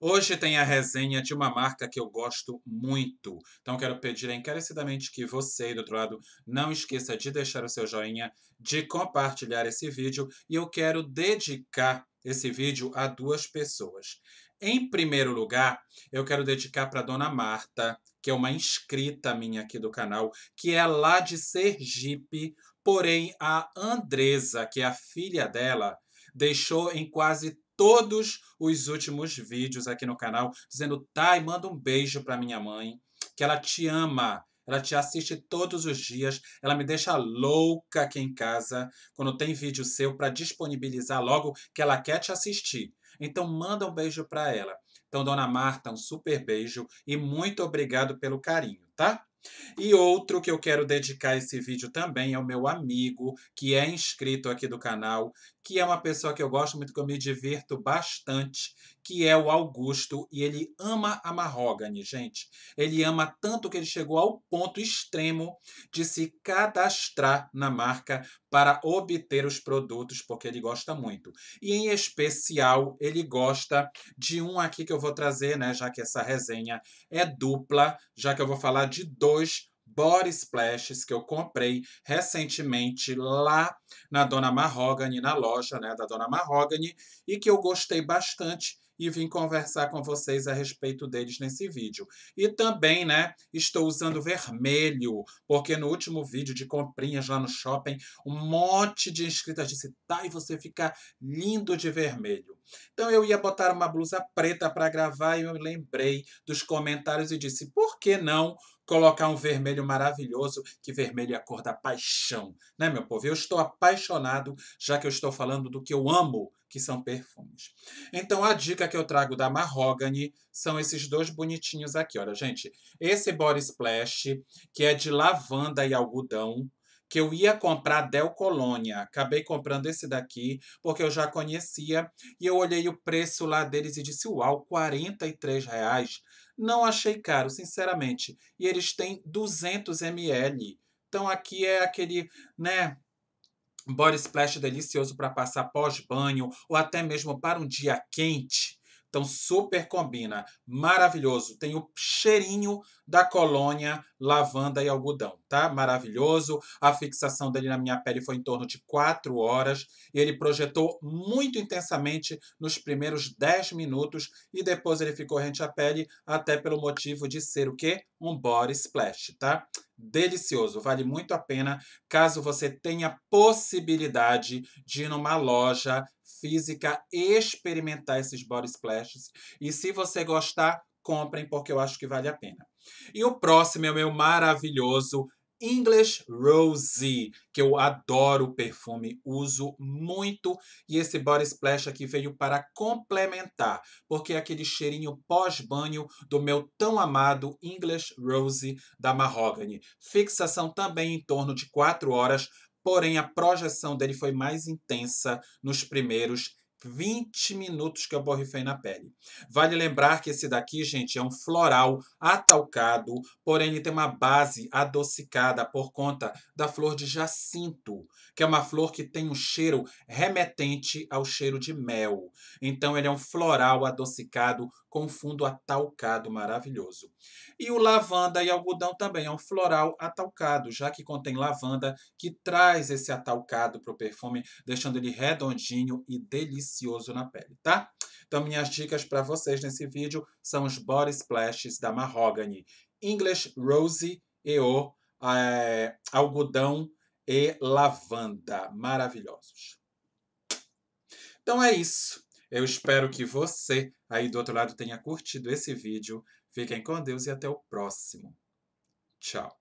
Hoje tem a resenha de uma marca que eu gosto muito. Então quero pedir encarecidamente que você, do outro lado, não esqueça de deixar o seu joinha, de compartilhar esse vídeo e eu quero dedicar esse vídeo a duas pessoas. Em primeiro lugar, eu quero dedicar para Dona Marta, que é uma inscrita minha aqui do canal, que é lá de Sergipe, porém a Andresa, que é a filha dela, deixou em quase todos os últimos vídeos aqui no canal, dizendo: Tai, manda um beijo para minha mãe, que ela te ama. Ela te assiste todos os dias. Ela me deixa louca aqui em casa quando tem vídeo seu para disponibilizar logo que ela quer te assistir. Então manda um beijo para ela. Então, dona Marta, um super beijo e muito obrigado pelo carinho, tá? E outro que eu quero dedicar esse vídeo também é o meu amigo, que é inscrito aqui do canal, que é uma pessoa que eu gosto muito, que eu me divirto bastante, que é o Augusto, e ele ama a Marrogane, gente. Ele ama tanto que ele chegou ao ponto extremo de se cadastrar na marca para obter os produtos, porque ele gosta muito. E em especial, ele gosta de um aqui que eu vou trazer, né, já que essa resenha é dupla, já que eu vou falar de dois body splashes que eu comprei recentemente lá na Dona Marrogane, na loja né, da Dona Marrogane, e que eu gostei bastante e vim conversar com vocês a respeito deles nesse vídeo. E também, né, estou usando vermelho, porque no último vídeo de comprinhas lá no shopping, um monte de inscritas disse, tá, e você fica lindo de vermelho. Então eu ia botar uma blusa preta para gravar e eu lembrei dos comentários e disse, por que não colocar um vermelho maravilhoso, que vermelho é a cor da paixão, né, meu povo? Eu estou apaixonado, já que eu estou falando do que eu amo, que são perfumes. Então a dica que eu trago da Mahogany são esses dois bonitinhos aqui, olha, gente. Esse Body Splash, que é de lavanda e algodão, que eu ia comprar Del Colônia. Acabei comprando esse daqui, porque eu já conhecia. E eu olhei o preço lá deles e disse, uau, 43 reais. Não achei caro, sinceramente. E eles têm 200 ml. Então aqui é aquele, né, body splash delicioso para passar pós-banho ou até mesmo para um dia quente, então super combina, maravilhoso. Tem o cheirinho da colônia lavanda e algodão, tá? Maravilhoso. A fixação dele na minha pele foi em torno de 4 horas e ele projetou muito intensamente nos primeiros 10 minutos e depois ele ficou rente à pele até pelo motivo de ser o quê? Um body splash, tá? delicioso, vale muito a pena caso você tenha possibilidade de ir numa loja física, experimentar esses body splashes. E se você gostar, comprem, porque eu acho que vale a pena. E o próximo é o meu maravilhoso English Rose, que eu adoro o perfume, uso muito. E esse Body Splash aqui veio para complementar, porque é aquele cheirinho pós-banho do meu tão amado English Rose da Mahogany. Fixação também em torno de 4 horas, porém a projeção dele foi mais intensa nos primeiros 20 minutos que eu borrifei na pele. Vale lembrar que esse daqui, gente, é um floral atalcado, porém ele tem uma base adocicada por conta da flor de jacinto, que é uma flor que tem um cheiro remetente ao cheiro de mel. Então ele é um floral adocicado com fundo atalcado maravilhoso. E o lavanda e algodão também é um floral atalcado, já que contém lavanda que traz esse atalcado para o perfume, deixando ele redondinho e delicioso delicioso na pele, tá? Então, minhas dicas para vocês nesse vídeo são os Body Splashes da Mahogany. English Rose e é, algodão e lavanda. Maravilhosos. Então é isso. Eu espero que você aí do outro lado tenha curtido esse vídeo. Fiquem com Deus e até o próximo. Tchau.